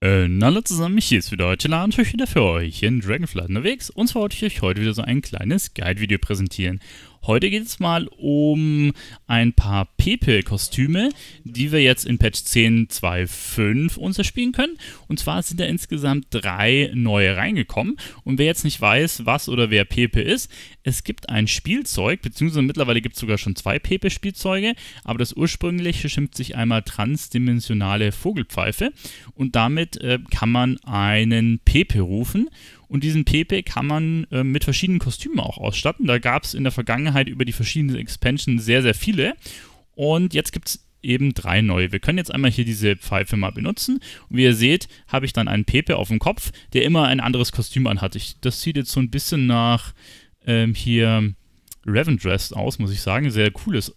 Und äh, hallo zusammen, hier ist wieder heute Lana und ich wieder für euch in Dragonflight unterwegs und zwar wollte ich euch heute wieder so ein kleines Guide-Video präsentieren. Heute geht es mal um ein paar Pepe-Kostüme, die wir jetzt in Patch 10.2.5 unterspielen können. Und zwar sind da insgesamt drei neue reingekommen. Und wer jetzt nicht weiß, was oder wer Pepe ist, es gibt ein Spielzeug, beziehungsweise mittlerweile gibt es sogar schon zwei Pepe-Spielzeuge, aber das ursprüngliche schimpft sich einmal transdimensionale Vogelpfeife. Und damit äh, kann man einen Pepe rufen. Und diesen Pepe kann man äh, mit verschiedenen Kostümen auch ausstatten. Da gab es in der Vergangenheit über die verschiedenen Expansions sehr, sehr viele. Und jetzt gibt es eben drei neue. Wir können jetzt einmal hier diese Pfeife mal benutzen. Und wie ihr seht, habe ich dann einen Pepe auf dem Kopf, der immer ein anderes Kostüm anhat. Ich, das sieht jetzt so ein bisschen nach ähm, hier Revendress aus, muss ich sagen. Sehr cooles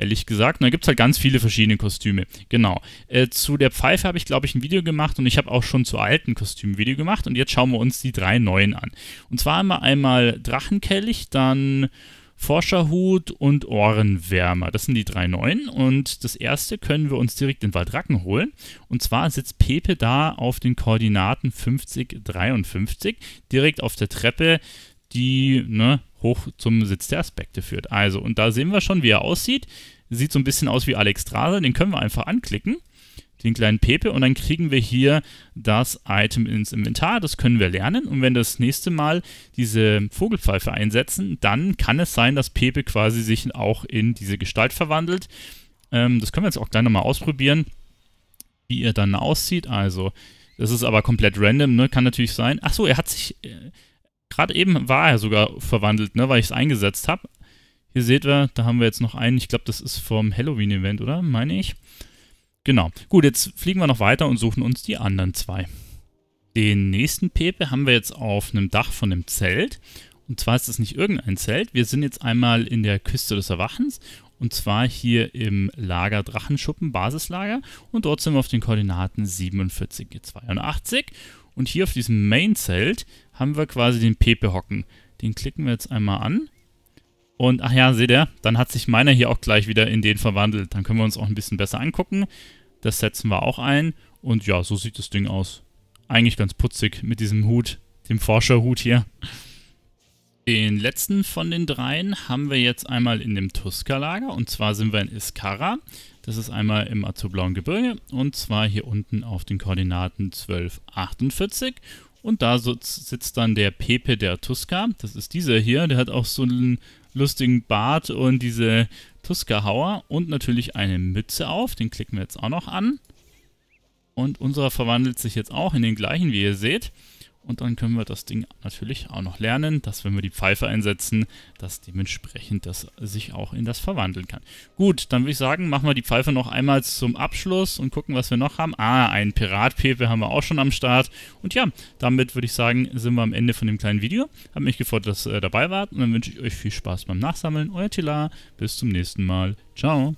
ehrlich gesagt. Und da gibt es halt ganz viele verschiedene Kostüme. Genau. Äh, zu der Pfeife habe ich, glaube ich, ein Video gemacht und ich habe auch schon zu alten Kostümen ein Video gemacht. Und jetzt schauen wir uns die drei neuen an. Und zwar einmal, einmal Drachenkelch, dann Forscherhut und Ohrenwärmer. Das sind die drei neuen. Und das erste können wir uns direkt in Waldracken holen. Und zwar sitzt Pepe da auf den Koordinaten 50, 53, direkt auf der Treppe, die, ne, hoch zum Sitz der Aspekte führt. Also, und da sehen wir schon, wie er aussieht. Sieht so ein bisschen aus wie Alex Drase, den können wir einfach anklicken, den kleinen Pepe, und dann kriegen wir hier das Item ins Inventar, das können wir lernen. Und wenn das nächste Mal diese Vogelpfeife einsetzen, dann kann es sein, dass Pepe quasi sich auch in diese Gestalt verwandelt. Ähm, das können wir jetzt auch gleich nochmal ausprobieren, wie er dann aussieht. Also, das ist aber komplett random, ne? kann natürlich sein. Achso, er hat sich... Äh, Gerade eben war er sogar verwandelt, ne, weil ich es eingesetzt habe. Hier seht ihr, da haben wir jetzt noch einen. Ich glaube, das ist vom Halloween-Event, oder? Meine ich. Genau. Gut, jetzt fliegen wir noch weiter und suchen uns die anderen zwei. Den nächsten Pepe haben wir jetzt auf einem Dach von einem Zelt. Und zwar ist das nicht irgendein Zelt. Wir sind jetzt einmal in der Küste des Erwachens und zwar hier im Lager Drachenschuppen, Basislager. Und dort sind wir auf den Koordinaten 47, 82. Und hier auf diesem Main-Zelt haben wir quasi den Pepe hocken. Den klicken wir jetzt einmal an. Und ach ja, seht ihr, dann hat sich meiner hier auch gleich wieder in den verwandelt. Dann können wir uns auch ein bisschen besser angucken. Das setzen wir auch ein. Und ja, so sieht das Ding aus. Eigentlich ganz putzig mit diesem Hut, dem Forscherhut hier. Den letzten von den dreien haben wir jetzt einmal in dem Tuska-Lager und zwar sind wir in Iskara. Das ist einmal im Azublauen Gebirge und zwar hier unten auf den Koordinaten 1248 und da sitzt dann der Pepe der Tuska. Das ist dieser hier. Der hat auch so einen lustigen Bart und diese Tuska-Hauer und natürlich eine Mütze auf. Den klicken wir jetzt auch noch an. Und unserer verwandelt sich jetzt auch in den gleichen, wie ihr seht. Und dann können wir das Ding natürlich auch noch lernen, dass wenn wir die Pfeife einsetzen, dass dementsprechend das sich auch in das verwandeln kann. Gut, dann würde ich sagen, machen wir die Pfeife noch einmal zum Abschluss und gucken, was wir noch haben. Ah, einen Pirat-Pepe haben wir auch schon am Start. Und ja, damit würde ich sagen, sind wir am Ende von dem kleinen Video. Hat mich gefreut, dass ihr dabei wart. Und dann wünsche ich euch viel Spaß beim Nachsammeln. Euer Tila. Bis zum nächsten Mal. Ciao.